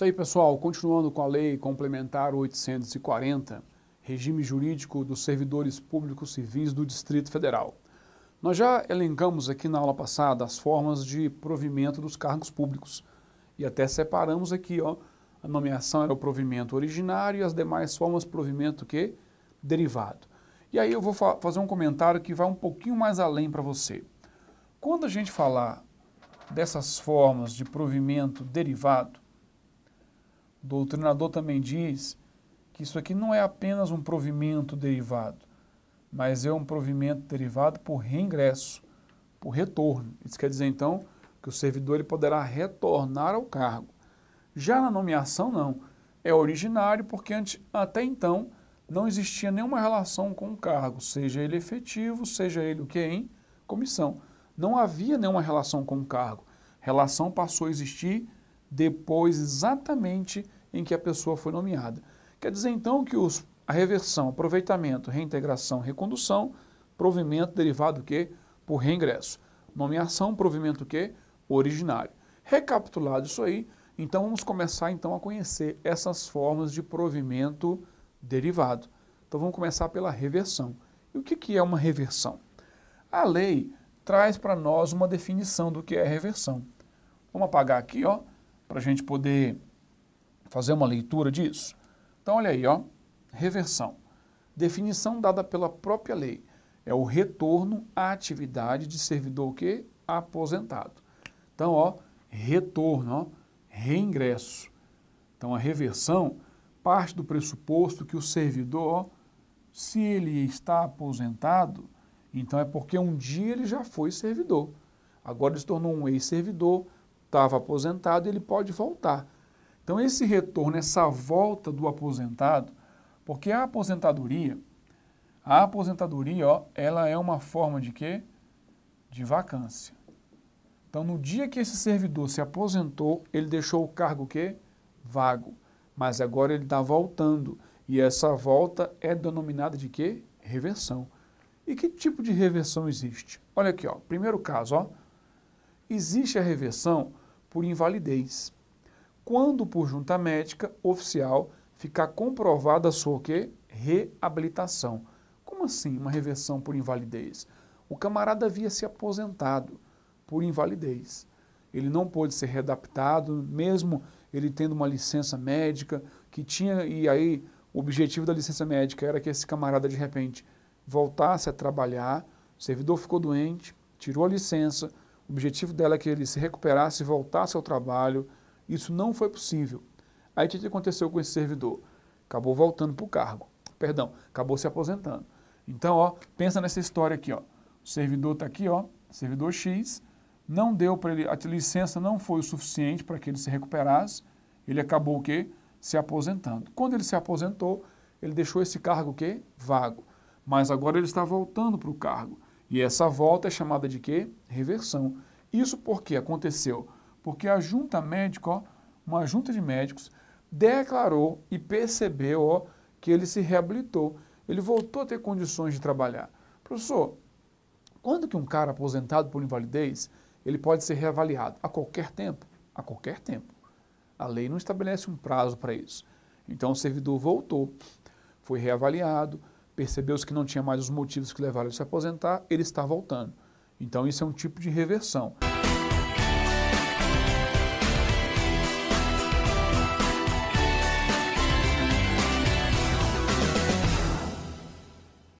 Isso aí, pessoal. Continuando com a Lei Complementar 840, Regime Jurídico dos Servidores Públicos Civis do Distrito Federal. Nós já elencamos aqui na aula passada as formas de provimento dos cargos públicos e até separamos aqui, ó, a nomeação era o provimento originário e as demais formas provimento que derivado. E aí eu vou fa fazer um comentário que vai um pouquinho mais além para você. Quando a gente falar dessas formas de provimento derivado, o doutrinador também diz que isso aqui não é apenas um provimento derivado, mas é um provimento derivado por reingresso, por retorno. Isso quer dizer, então, que o servidor ele poderá retornar ao cargo. Já na nomeação, não. É originário porque antes, até então não existia nenhuma relação com o cargo, seja ele efetivo, seja ele o que em comissão. Não havia nenhuma relação com o cargo. Relação passou a existir depois exatamente em que a pessoa foi nomeada. Quer dizer, então, que os, a reversão, aproveitamento, reintegração, recondução, provimento derivado que por reingresso. Nomeação, provimento que originário. Recapitulado isso aí, então vamos começar então a conhecer essas formas de provimento derivado. Então vamos começar pela reversão. E o que, que é uma reversão? A lei traz para nós uma definição do que é reversão. Vamos apagar aqui, ó, para a gente poder fazer uma leitura disso? Então, olha aí, ó, reversão. Definição dada pela própria lei. É o retorno à atividade de servidor que aposentado. Então, ó, retorno, ó, reingresso. Então, a reversão parte do pressuposto que o servidor, ó, se ele está aposentado, então é porque um dia ele já foi servidor. Agora ele se tornou um ex-servidor, estava aposentado, ele pode voltar. Então, esse retorno, essa volta do aposentado, porque a aposentadoria, a aposentadoria, ó, ela é uma forma de quê? De vacância. Então, no dia que esse servidor se aposentou, ele deixou o cargo o quê? Vago. Mas agora ele está voltando. E essa volta é denominada de quê? Reversão. E que tipo de reversão existe? Olha aqui, ó. primeiro caso, ó. existe a reversão por invalidez quando por junta médica oficial ficar comprovada a sua o quê? reabilitação. Como assim uma reversão por invalidez? O camarada havia se aposentado por invalidez. Ele não pôde ser readaptado, mesmo ele tendo uma licença médica, que tinha, e aí o objetivo da licença médica era que esse camarada de repente voltasse a trabalhar, o servidor ficou doente, tirou a licença, o objetivo dela é que ele se recuperasse e voltasse ao trabalho, isso não foi possível. Aí o que aconteceu com esse servidor? Acabou voltando para o cargo. Perdão, acabou se aposentando. Então, ó, pensa nessa história aqui. Ó. O servidor está aqui, ó, servidor X, não deu para ele, a licença não foi o suficiente para que ele se recuperasse, ele acabou o quê? Se aposentando. Quando ele se aposentou, ele deixou esse cargo o quê? Vago. Mas agora ele está voltando para o cargo. E essa volta é chamada de quê? Reversão. Isso porque aconteceu porque a junta médica, ó, uma junta de médicos, declarou e percebeu ó, que ele se reabilitou. Ele voltou a ter condições de trabalhar. Professor, quando que um cara aposentado por invalidez, ele pode ser reavaliado? A qualquer tempo. A qualquer tempo. A lei não estabelece um prazo para isso. Então o servidor voltou, foi reavaliado, percebeu-se que não tinha mais os motivos que levaram ele a se aposentar, ele está voltando. Então isso é um tipo de reversão.